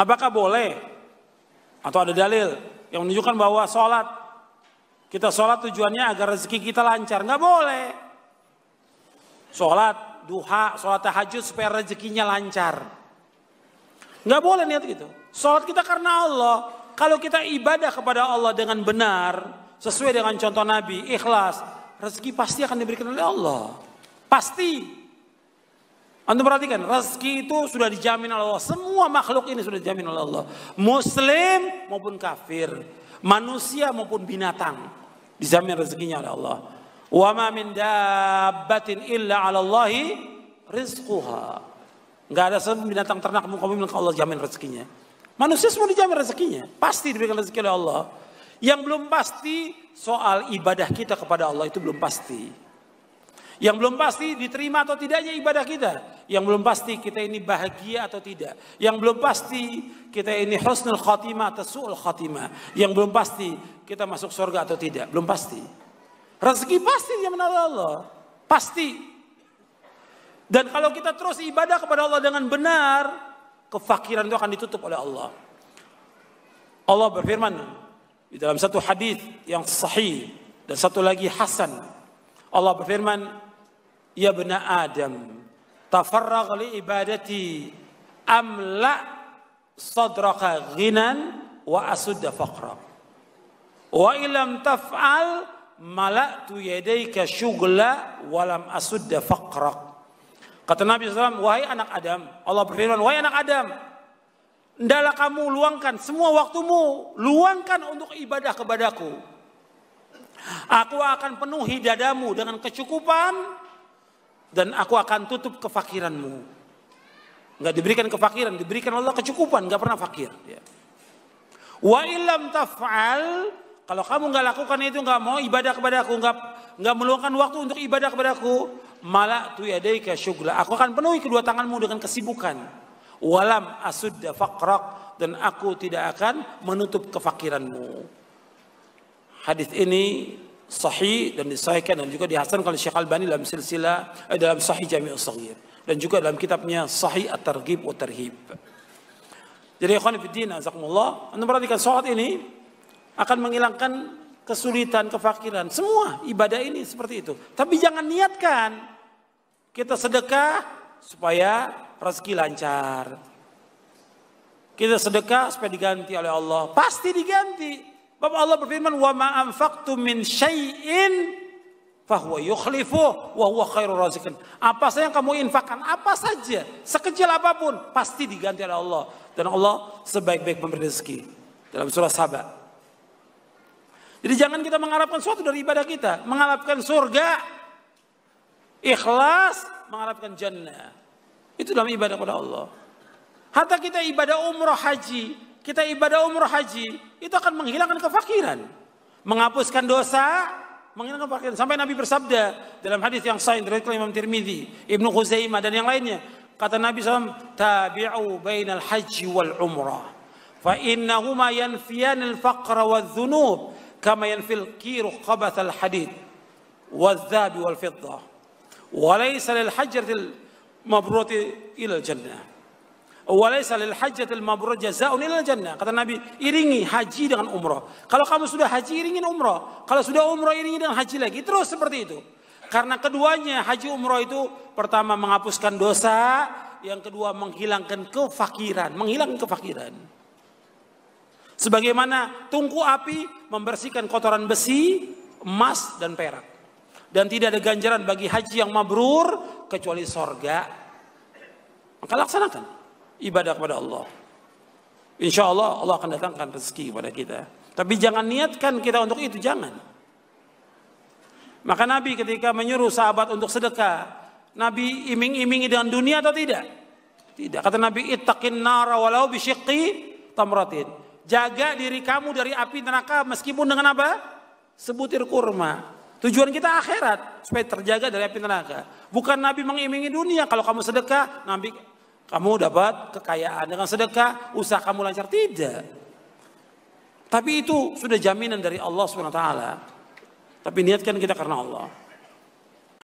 Apakah boleh? Atau ada dalil yang menunjukkan bahwa sholat kita sholat tujuannya agar rezeki kita lancar? Nggak boleh. Sholat duha, sholat tahajud supaya rezekinya lancar. Nggak boleh niat gitu. Sholat kita karena Allah. Kalau kita ibadah kepada Allah dengan benar, sesuai dengan contoh Nabi, ikhlas, rezeki pasti akan diberikan oleh Allah. Pasti. Anda perhatikan, rezeki itu sudah dijamin oleh Allah. Semua makhluk ini sudah dijamin oleh Allah. Muslim maupun kafir, manusia maupun binatang dijamin rezekinya oleh Allah. Wa ma min dabbatin illa 'ala Allahi rizquha. Enggak ada sebuah binatang ternak muka bumi Allah jamin rezekinya. Manusia semua dijamin rezekinya, pasti diberikan rezeki oleh Allah. Yang belum pasti soal ibadah kita kepada Allah itu belum pasti. Yang belum pasti diterima atau tidaknya ibadah kita. Yang belum pasti kita ini bahagia atau tidak. Yang belum pasti kita ini husnul khatimah atau su'ul khatimah. Yang belum pasti kita masuk surga atau tidak. Belum pasti. Rezeki pasti yang menaruh Allah. Pasti. Dan kalau kita terus ibadah kepada Allah dengan benar, kefakiran itu akan ditutup oleh Allah. Allah berfirman di dalam satu hadis yang sahih dan satu lagi hasan. Allah berfirman, "Ya benar Adam, tafarragh li ibadati amla sadraka ghinan wa asudda faqra wa ilam taf'al mala'tu yadayka syugla wa lam asudda faqra kata Nabi SAW wahai anak Adam Allah berfirman wahai anak Adam Ndalah kamu luangkan semua waktumu, luangkan untuk ibadah kepadaku. Aku akan penuhi dadamu dengan kecukupan dan aku akan tutup kefakiranmu. Enggak diberikan kefakiran, diberikan Allah kecukupan, enggak pernah fakir. Ya. Wa ilam taf'al, kalau kamu enggak lakukan itu, enggak mau ibadah kepada aku, enggak, enggak meluangkan waktu untuk ibadah kepada aku, malak tu yadaika syugla. Aku akan penuhi kedua tanganmu dengan kesibukan. Walam asudda faqrak. Dan aku tidak akan menutup kefakiranmu. Hadis ini sahih dan disahihkan dan juga dihasan oleh Syekh Al Bani dalam silsilah eh, dalam sahih Jami'us Saghir dan juga dalam kitabnya Sahih At-Targhib wa Tarhib. Jadi ikhwan fillah azakumullah, Anda perhatikan salat ini akan menghilangkan kesulitan, kefakiran, semua ibadah ini seperti itu. Tapi jangan niatkan kita sedekah supaya rezeki lancar. Kita sedekah supaya diganti oleh Allah. Pasti diganti. Bapak Allah berfirman, "Wa ma anfaqtum min syai'in fahuwa yukhlifuh wa huwa khairur razikin." Apa saja yang kamu infakkan, apa saja, sekecil apapun, pasti diganti oleh Allah. Dan Allah sebaik-baik pemberi rezeki. Dalam surah Saba. Jadi jangan kita mengharapkan suatu dari ibadah kita, mengharapkan surga, ikhlas, mengharapkan jannah. Itu dalam ibadah kepada Allah. Harta kita ibadah umroh haji, kita ibadah umroh haji, itu akan menghilangkan kefakiran. Menghapuskan dosa, menghilangkan kefakiran. Sampai Nabi bersabda dalam hadis yang sahih dari Imam Tirmidzi, Ibnu Khuzaimah dan yang lainnya. Kata Nabi SAW, Tabi'u bainal haji wal umrah. Fa innahuma yanfiyan al-faqra wa dhunub. Kama yanfil kiruh qabath al-hadid. Wa dhabi wal fiddah. Walaysa lil hajjatil mabroti ilal jannah walaysa lil hajjatil mabrur jazaa'un ilal jannah. Kata Nabi, iringi haji dengan umrah. Kalau kamu sudah haji iringin umrah. Kalau sudah umrah iringi dengan haji lagi. Terus seperti itu. Karena keduanya haji umrah itu pertama menghapuskan dosa, yang kedua menghilangkan kefakiran, menghilangkan kefakiran. Sebagaimana tungku api membersihkan kotoran besi, emas dan perak. Dan tidak ada ganjaran bagi haji yang mabrur kecuali sorga. Maka laksanakan ibadah kepada Allah. Insya Allah Allah akan datangkan rezeki kepada kita. Tapi jangan niatkan kita untuk itu, jangan. Maka Nabi ketika menyuruh sahabat untuk sedekah, Nabi iming-imingi dengan dunia atau tidak? Tidak. Kata Nabi, ittaqin nara walau bisyiqqi tamratin. Jaga diri kamu dari api neraka meskipun dengan apa? Sebutir kurma. Tujuan kita akhirat supaya terjaga dari api neraka. Bukan Nabi mengimingi dunia. Kalau kamu sedekah, Nabi kamu dapat kekayaan dengan sedekah usaha kamu lancar tidak tapi itu sudah jaminan dari Allah swt tapi niatkan kita karena Allah